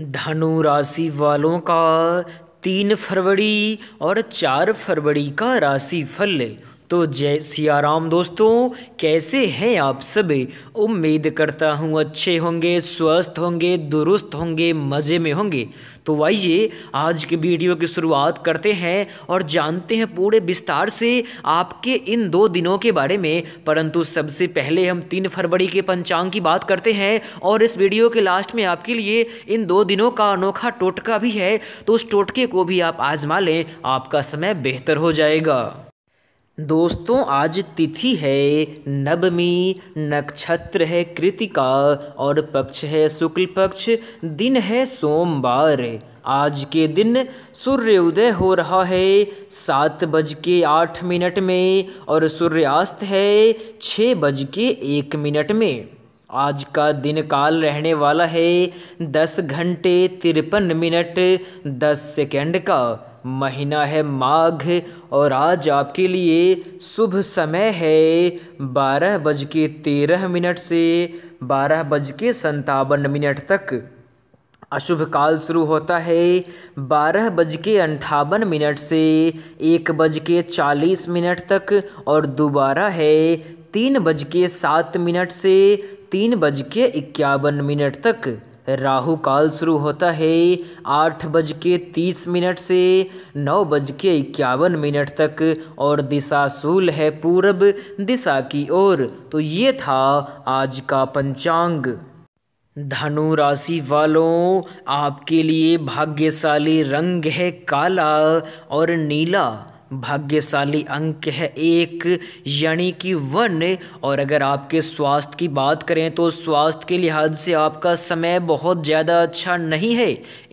धनु राशि वालों का तीन फरवरी और चार फरवरी का राशि फल तो जय सियाराम दोस्तों कैसे हैं आप सब उम्मीद करता हूँ अच्छे होंगे स्वस्थ होंगे दुरुस्त होंगे मज़े में होंगे तो आइए आज के वीडियो की शुरुआत करते हैं और जानते हैं पूरे विस्तार से आपके इन दो दिनों के बारे में परंतु सबसे पहले हम तीन फरवरी के पंचांग की बात करते हैं और इस वीडियो के लास्ट में आपके लिए इन दो दिनों का अनोखा टोटका भी है तो उस टोटके को भी आप आजमा लें आपका समय बेहतर हो जाएगा दोस्तों आज तिथि है नवमी नक्षत्र है कृतिका और पक्ष है शुक्ल पक्ष दिन है सोमवार आज के दिन सूर्योदय हो रहा है सात बज के आठ मिनट में और सूर्यास्त है छः बज के एक मिनट में आज का दिन काल रहने वाला है दस घंटे तिरपन मिनट दस सेकेंड का महीना है माघ और आज आपके लिए शुभ समय है बारह बज के तेरह मिनट से बारह बज के संतावन मिनट तक अशुभ काल शुरू होता है बारह बज के अंठावन मिनट से एक बज के चालीस मिनट तक और दोबारा है तीन बज के सात मिनट से तीन बज के इक्यावन मिनट तक राहु काल शुरू होता है आठ बज के तीस मिनट से नौ बज के इक्यावन मिनट तक और दिशा सूल है पूरब दिशा की ओर तो ये था आज का पंचांग धनु राशि वालों आपके लिए भाग्यशाली रंग है काला और नीला भाग्यशाली अंक है एक यानी कि वन और अगर आपके स्वास्थ्य की बात करें तो स्वास्थ्य के लिहाज से आपका समय बहुत ज़्यादा अच्छा नहीं है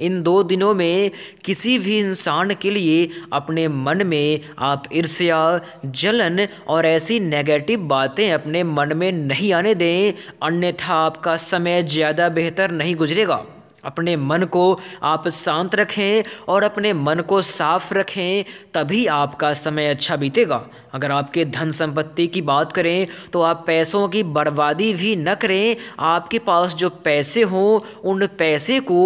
इन दो दिनों में किसी भी इंसान के लिए अपने मन में आप ईर्ष्या जलन और ऐसी नेगेटिव बातें अपने मन में नहीं आने दें अन्यथा आपका समय ज़्यादा बेहतर नहीं गुजरेगा अपने मन को आप शांत रखें और अपने मन को साफ रखें तभी आपका समय अच्छा बीतेगा अगर आपके धन संपत्ति की बात करें तो आप पैसों की बर्बादी भी न करें आपके पास जो पैसे हों उन पैसे को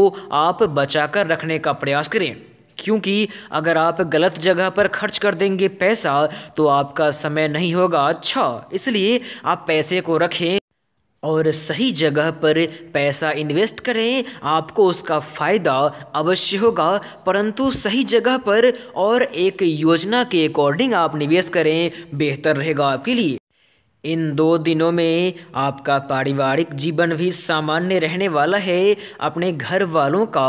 आप बचा कर रखने का प्रयास करें क्योंकि अगर आप गलत जगह पर खर्च कर देंगे पैसा तो आपका समय नहीं होगा अच्छा इसलिए आप पैसे को रखें और सही जगह पर पैसा इन्वेस्ट करें आपको उसका फ़ायदा अवश्य होगा परंतु सही जगह पर और एक योजना के अकॉर्डिंग आप निवेश करें बेहतर रहेगा आपके लिए इन दो दिनों में आपका पारिवारिक जीवन भी सामान्य रहने वाला है अपने घर वालों का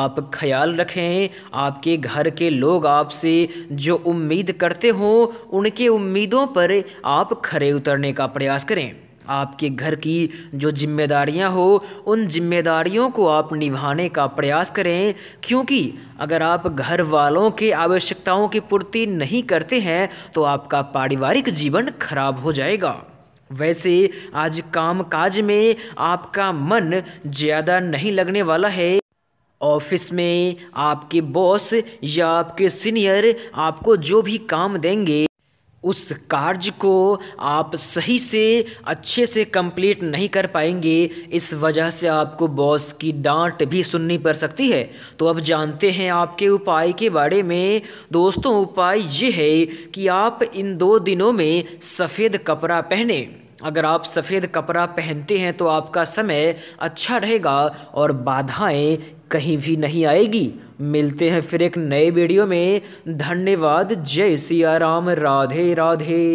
आप ख्याल रखें आपके घर के लोग आपसे जो उम्मीद करते हों उनके उम्मीदों पर आप खरे उतरने का प्रयास करें आपके घर की जो जिम्मेदारियां हो उन जिम्मेदारियों को आप निभाने का प्रयास करें क्योंकि अगर आप घर वालों के आवश्यकताओं की पूर्ति नहीं करते हैं तो आपका पारिवारिक जीवन खराब हो जाएगा वैसे आज काम काज में आपका मन ज़्यादा नहीं लगने वाला है ऑफिस में आपके बॉस या आपके सीनियर आपको जो भी काम देंगे उस कार्य को आप सही से अच्छे से कंप्लीट नहीं कर पाएंगे इस वजह से आपको बॉस की डांट भी सुननी पड़ सकती है तो अब जानते हैं आपके उपाय के बारे में दोस्तों उपाय ये है कि आप इन दो दिनों में सफ़ेद कपड़ा पहने अगर आप सफ़ेद कपड़ा पहनते हैं तो आपका समय अच्छा रहेगा और बाधाएं कहीं भी नहीं आएगी मिलते हैं फिर एक नए वीडियो में धन्यवाद जय सिया राम राधे राधे